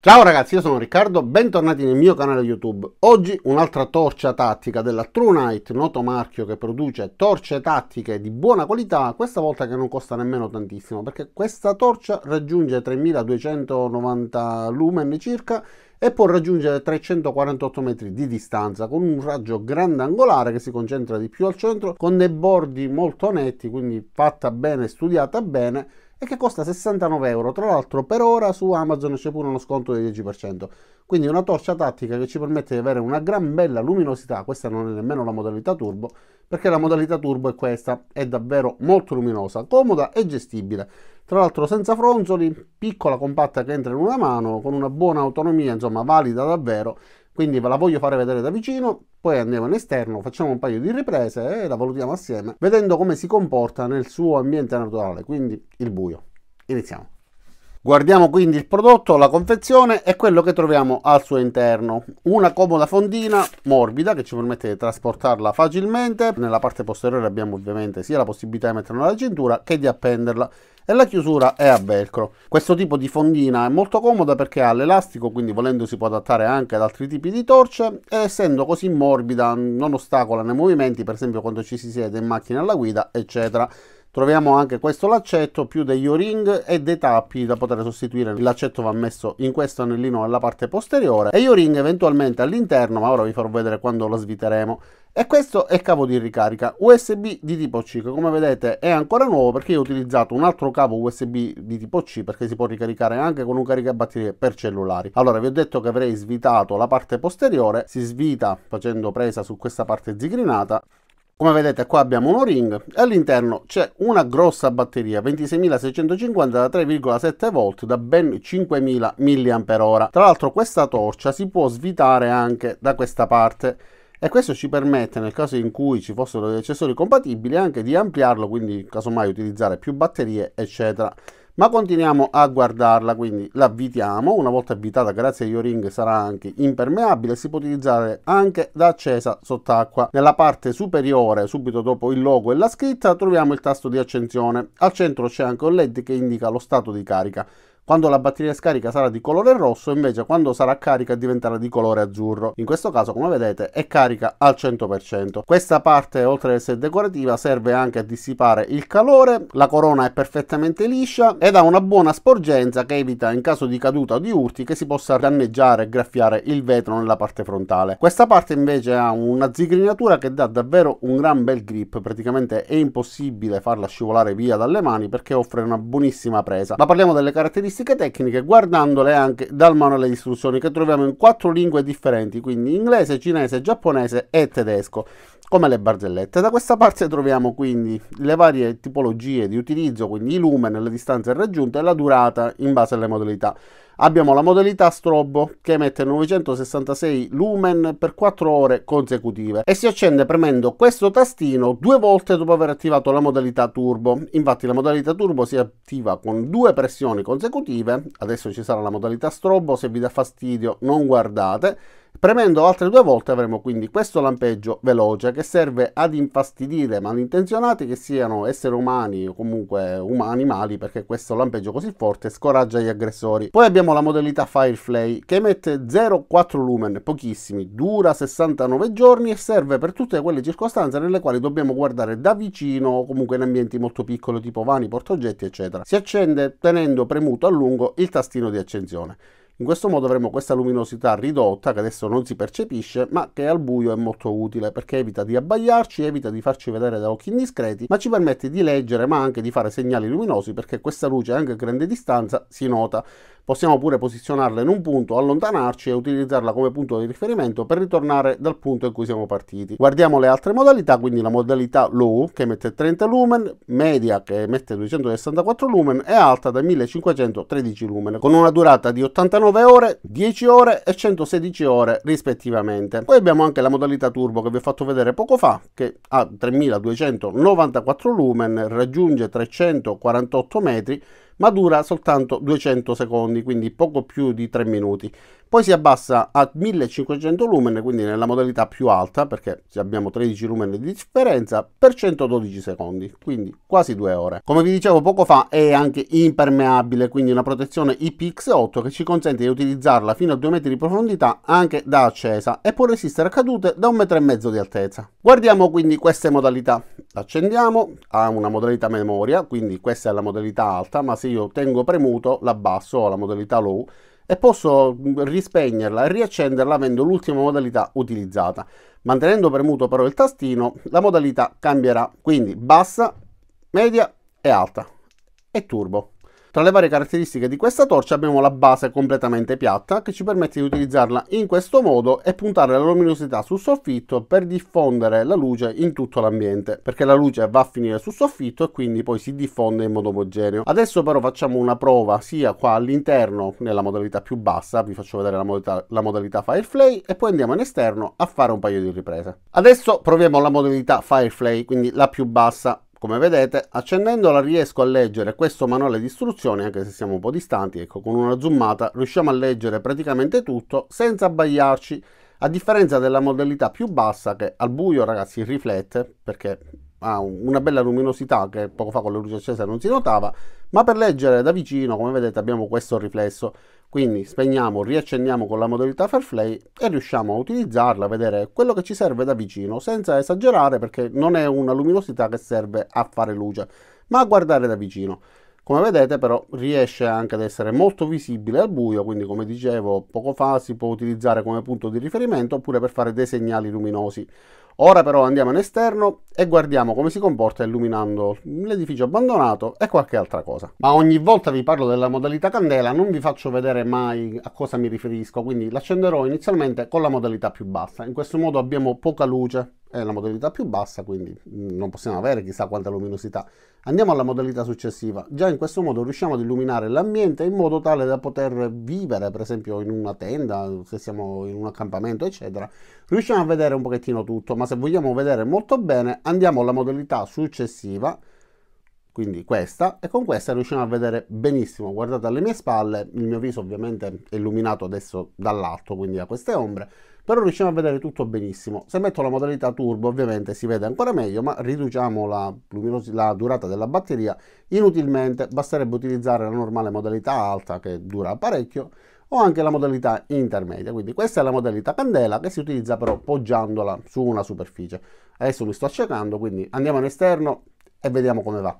Ciao ragazzi, io sono Riccardo, bentornati nel mio canale YouTube. Oggi un'altra torcia tattica della True Knight, noto marchio che produce torce tattiche di buona qualità, questa volta che non costa nemmeno tantissimo, perché questa torcia raggiunge 3290 lumen circa e può raggiungere 348 metri di distanza con un raggio grandangolare che si concentra di più al centro, con dei bordi molto netti, quindi fatta bene, studiata bene e che costa 69 euro. Tra l'altro, per ora su Amazon c'è pure uno sconto del 10%. Quindi una torcia tattica che ci permette di avere una gran bella luminosità. Questa non è nemmeno la modalità turbo, perché la modalità turbo è questa, è davvero molto luminosa, comoda e gestibile. Tra l'altro senza fronzoli, piccola compatta che entra in una mano, con una buona autonomia, insomma valida davvero, quindi ve la voglio fare vedere da vicino, poi andiamo all'esterno, facciamo un paio di riprese e la valutiamo assieme, vedendo come si comporta nel suo ambiente naturale, quindi il buio. Iniziamo. Guardiamo quindi il prodotto, la confezione e quello che troviamo al suo interno. Una comoda fondina morbida che ci permette di trasportarla facilmente. Nella parte posteriore abbiamo ovviamente sia la possibilità di metterla alla cintura che di appenderla e la chiusura è a velcro. Questo tipo di fondina è molto comoda perché ha l'elastico, quindi volendo si può adattare anche ad altri tipi di torce e essendo così morbida non ostacola nei movimenti, per esempio quando ci si siede in macchina alla guida, eccetera. Troviamo anche questo laccetto più degli o-ring e dei tappi da poter sostituire. Il laccetto va messo in questo anellino alla parte posteriore e gli o-ring eventualmente all'interno, ma ora vi farò vedere quando lo sviteremo. E questo è il cavo di ricarica USB di tipo C, che come vedete è ancora nuovo perché io ho utilizzato un altro cavo USB di tipo C perché si può ricaricare anche con un caricabatterie per cellulari. Allora vi ho detto che avrei svitato la parte posteriore, si svita facendo presa su questa parte zigrinata come vedete qua abbiamo un O-ring e all'interno c'è una grossa batteria 26650 da 3,7 volt da ben 5000 mAh. Tra l'altro questa torcia si può svitare anche da questa parte e questo ci permette nel caso in cui ci fossero degli accessori compatibili anche di ampliarlo quindi casomai utilizzare più batterie eccetera ma continuiamo a guardarla, quindi la avvitiamo, una volta avvitata grazie agli o-ring sarà anche impermeabile e si può utilizzare anche da accesa sott'acqua. Nella parte superiore, subito dopo il logo e la scritta, troviamo il tasto di accensione. Al centro c'è anche un LED che indica lo stato di carica. Quando la batteria scarica sarà di colore rosso, invece quando sarà carica diventerà di colore azzurro. In questo caso, come vedete, è carica al 100%. Questa parte, oltre ad essere decorativa, serve anche a dissipare il calore, la corona è perfettamente liscia ed ha una buona sporgenza che evita, in caso di caduta o di urti, che si possa danneggiare e graffiare il vetro nella parte frontale. Questa parte invece ha una zigrinatura che dà davvero un gran bel grip, praticamente è impossibile farla scivolare via dalle mani perché offre una buonissima presa. Ma parliamo delle caratteristiche caratteristiche tecniche guardandole anche dal manuale di istruzioni che troviamo in quattro lingue differenti, quindi inglese, cinese, giapponese e tedesco, come le barzellette. Da questa parte troviamo quindi le varie tipologie di utilizzo, quindi i lumen, le distanze raggiunte e la durata in base alle modalità. Abbiamo la modalità strobo che emette 966 lumen per 4 ore consecutive e si accende premendo questo tastino due volte dopo aver attivato la modalità turbo. Infatti la modalità turbo si attiva con due pressioni consecutive, adesso ci sarà la modalità strobo, se vi dà fastidio non guardate, Premendo altre due volte avremo quindi questo lampeggio veloce che serve ad infastidire malintenzionati che siano esseri umani o comunque umani mali perché questo lampeggio così forte scoraggia gli aggressori. Poi abbiamo la modalità Firefly che emette 0,4 lumen, pochissimi, dura 69 giorni e serve per tutte quelle circostanze nelle quali dobbiamo guardare da vicino o comunque in ambienti molto piccoli tipo vani, portoggetti eccetera. Si accende tenendo premuto a lungo il tastino di accensione. In questo modo avremo questa luminosità ridotta che adesso non si percepisce ma che al buio è molto utile perché evita di abbagliarci, evita di farci vedere da occhi indiscreti ma ci permette di leggere ma anche di fare segnali luminosi perché questa luce anche a grande distanza si nota. Possiamo pure posizionarla in un punto, allontanarci e utilizzarla come punto di riferimento per ritornare dal punto in cui siamo partiti. Guardiamo le altre modalità, quindi la modalità low che mette 30 lumen, media che mette 264 lumen e alta da 1513 lumen, con una durata di 89 ore, 10 ore e 116 ore rispettivamente. Poi abbiamo anche la modalità turbo che vi ho fatto vedere poco fa, che ha 3294 lumen, raggiunge 348 metri ma dura soltanto 200 secondi, quindi poco più di 3 minuti poi si abbassa a 1500 lumen, quindi nella modalità più alta, perché abbiamo 13 lumen di differenza, per 112 secondi, quindi quasi due ore. Come vi dicevo poco fa è anche impermeabile, quindi una protezione IPX8 che ci consente di utilizzarla fino a 2 metri di profondità anche da accesa e può resistere a cadute da un metro e mezzo di altezza. Guardiamo quindi queste modalità. Accendiamo, ha una modalità memoria, quindi questa è la modalità alta, ma se io tengo premuto l'abbasso la modalità low, e posso mm, rispegnerla e riaccenderla avendo l'ultima modalità utilizzata. Mantenendo premuto però il tastino, la modalità cambierà, quindi bassa, media e alta e turbo. Tra le varie caratteristiche di questa torcia abbiamo la base completamente piatta che ci permette di utilizzarla in questo modo e puntare la luminosità sul soffitto per diffondere la luce in tutto l'ambiente perché la luce va a finire sul soffitto e quindi poi si diffonde in modo omogeneo. Adesso però facciamo una prova sia qua all'interno nella modalità più bassa, vi faccio vedere la modalità, la modalità Firefly e poi andiamo in esterno a fare un paio di riprese. Adesso proviamo la modalità Firefly, quindi la più bassa come vedete, accendendola riesco a leggere questo manuale di istruzioni, anche se siamo un po' distanti, ecco, con una zoomata riusciamo a leggere praticamente tutto senza abbagliarci, a differenza della modalità più bassa che al buio, ragazzi, riflette, perché ha una bella luminosità che poco fa con le luci accese non si notava, ma per leggere da vicino, come vedete, abbiamo questo riflesso quindi spegniamo, riaccendiamo con la modalità Fairplay e riusciamo a utilizzarla, a vedere quello che ci serve da vicino, senza esagerare perché non è una luminosità che serve a fare luce, ma a guardare da vicino. Come vedete però riesce anche ad essere molto visibile al buio, quindi come dicevo poco fa si può utilizzare come punto di riferimento oppure per fare dei segnali luminosi. Ora però andiamo in esterno e guardiamo come si comporta illuminando l'edificio abbandonato e qualche altra cosa. Ma ogni volta vi parlo della modalità candela, non vi faccio vedere mai a cosa mi riferisco, quindi l'accenderò inizialmente con la modalità più bassa. In questo modo abbiamo poca luce, è la modalità più bassa, quindi non possiamo avere chissà quanta luminosità. Andiamo alla modalità successiva. Già in questo modo riusciamo ad illuminare l'ambiente in modo tale da poter vivere, per esempio in una tenda, se siamo in un accampamento, eccetera. Riusciamo a vedere un pochettino tutto, ma se vogliamo vedere molto bene andiamo alla modalità successiva quindi questa, e con questa riusciamo a vedere benissimo, guardate alle mie spalle, il mio viso ovviamente è illuminato adesso dall'alto, quindi da queste ombre, però riusciamo a vedere tutto benissimo. Se metto la modalità turbo ovviamente si vede ancora meglio, ma riduciamo la, la durata della batteria inutilmente, basterebbe utilizzare la normale modalità alta che dura parecchio, o anche la modalità intermedia, quindi questa è la modalità candela che si utilizza però poggiandola su una superficie. Adesso mi sto accecando, quindi andiamo all'esterno e vediamo come va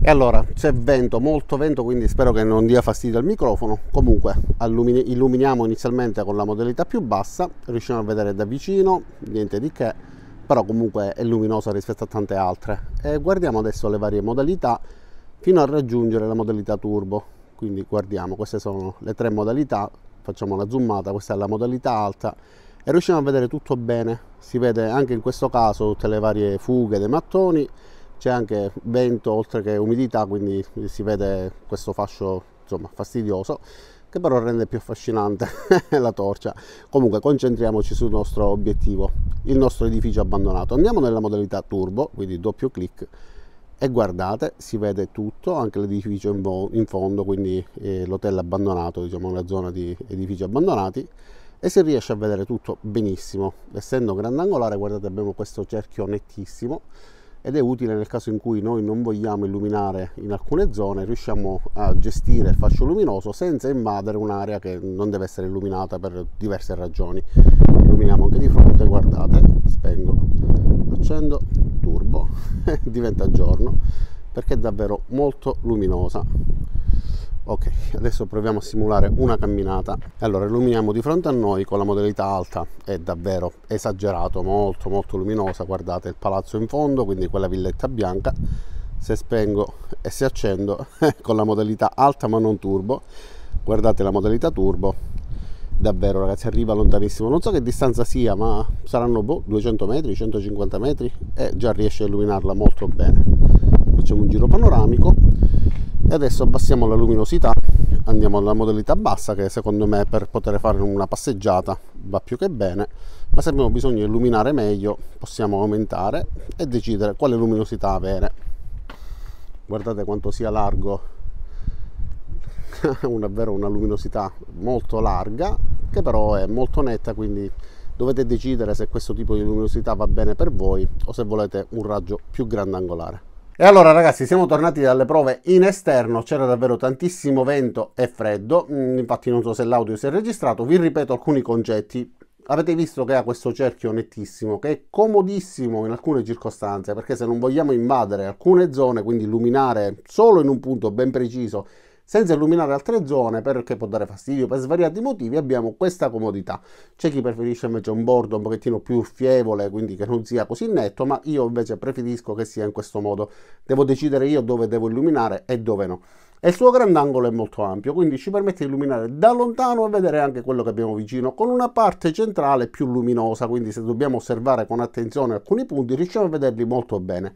e allora c'è vento molto vento quindi spero che non dia fastidio al microfono comunque illuminiamo inizialmente con la modalità più bassa riusciamo a vedere da vicino niente di che però comunque è luminosa rispetto a tante altre e guardiamo adesso le varie modalità fino a raggiungere la modalità turbo quindi guardiamo queste sono le tre modalità facciamo una zoomata questa è la modalità alta e riusciamo a vedere tutto bene si vede anche in questo caso tutte le varie fughe dei mattoni c'è anche vento oltre che umidità quindi si vede questo fascio insomma fastidioso che però rende più affascinante la torcia comunque concentriamoci sul nostro obiettivo il nostro edificio abbandonato andiamo nella modalità turbo quindi doppio clic e guardate si vede tutto anche l'edificio in, in, fondo quindi eh, l'hotel abbandonato diciamo una zona di edifici abbandonati e si riesce a vedere tutto benissimo essendo grandangolare guardate abbiamo questo cerchio nettissimo ed è utile nel caso in cui noi non vogliamo illuminare in alcune zone, riusciamo a gestire il fascio luminoso senza invadere un'area che non deve essere illuminata per diverse ragioni. Illuminiamo anche di fronte, guardate, spengo, accendo, turbo, diventa giorno perché è davvero molto luminosa ok adesso proviamo a simulare una camminata allora illuminiamo di fronte a noi con la modalità alta è davvero esagerato molto molto luminosa guardate il palazzo in fondo quindi quella villetta bianca se spengo e se accendo con la modalità alta ma non turbo guardate la modalità turbo davvero ragazzi arriva lontanissimo non so che distanza sia ma saranno boh, 200 metri 150 metri e già riesce a illuminarla molto bene facciamo un giro panoramico e adesso abbassiamo la luminosità andiamo alla modalità bassa che secondo me per poter fare una passeggiata va più che bene ma se abbiamo bisogno di illuminare meglio possiamo aumentare e decidere quale luminosità avere guardate quanto sia largo davvero una luminosità molto larga che però è molto netta quindi dovete decidere se questo tipo di luminosità va bene per voi o se volete un raggio più grandangolare e allora ragazzi siamo tornati dalle prove in esterno, c'era davvero tantissimo vento e freddo, mm, infatti non so se l'audio si è registrato, vi ripeto alcuni concetti. Avete visto che ha questo cerchio nettissimo che è comodissimo in alcune circostanze perché se non vogliamo invadere alcune zone, quindi illuminare solo in un punto ben preciso senza illuminare altre zone perché può dare fastidio per svariati motivi abbiamo questa comodità c'è chi preferisce invece un bordo un pochettino più fievole quindi che non sia così netto ma io invece preferisco che sia in questo modo devo decidere io dove devo illuminare e dove no e il suo grandangolo è molto ampio quindi ci permette di illuminare da lontano e vedere anche quello che abbiamo vicino con una parte centrale più luminosa quindi se dobbiamo osservare con attenzione alcuni punti riusciamo a vederli molto bene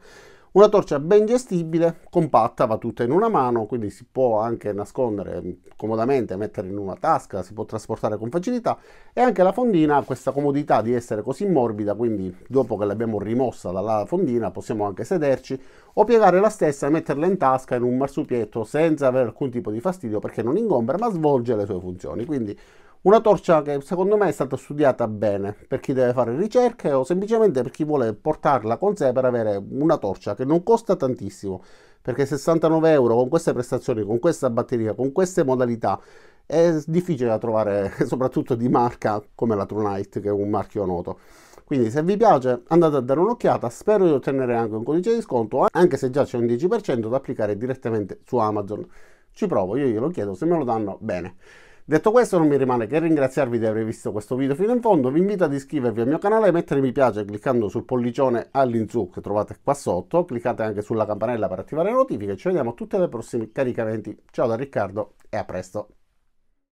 una torcia ben gestibile, compatta, va tutta in una mano, quindi si può anche nascondere mm, comodamente, mettere in una tasca, si può trasportare con facilità e anche la fondina ha questa comodità di essere così morbida, quindi dopo che l'abbiamo rimossa dalla fondina possiamo anche sederci o piegare la stessa e metterla in tasca in un marsupietto senza avere alcun tipo di fastidio perché non ingombra ma svolge le sue funzioni. Quindi una torcia che secondo me è stata studiata bene per chi deve fare ricerche o semplicemente per chi vuole portarla con sé per avere una torcia che non costa tantissimo, perché 69 euro con queste prestazioni, con questa batteria, con queste modalità è difficile da trovare, soprattutto di marca come la True Night, che è un marchio noto. Quindi se vi piace andate a dare un'occhiata, spero di ottenere anche un codice di sconto, anche se già c'è un 10% da applicare direttamente su Amazon. Ci provo, io glielo chiedo, se me lo danno bene. Detto questo non mi rimane che ringraziarvi di aver visto questo video fino in fondo, vi invito ad iscrivervi al mio canale e mettere mi piace cliccando sul pollicione all'insù che trovate qua sotto, cliccate anche sulla campanella per attivare le notifiche, ci vediamo tutti tutte prossimi caricamenti, ciao da Riccardo e a presto!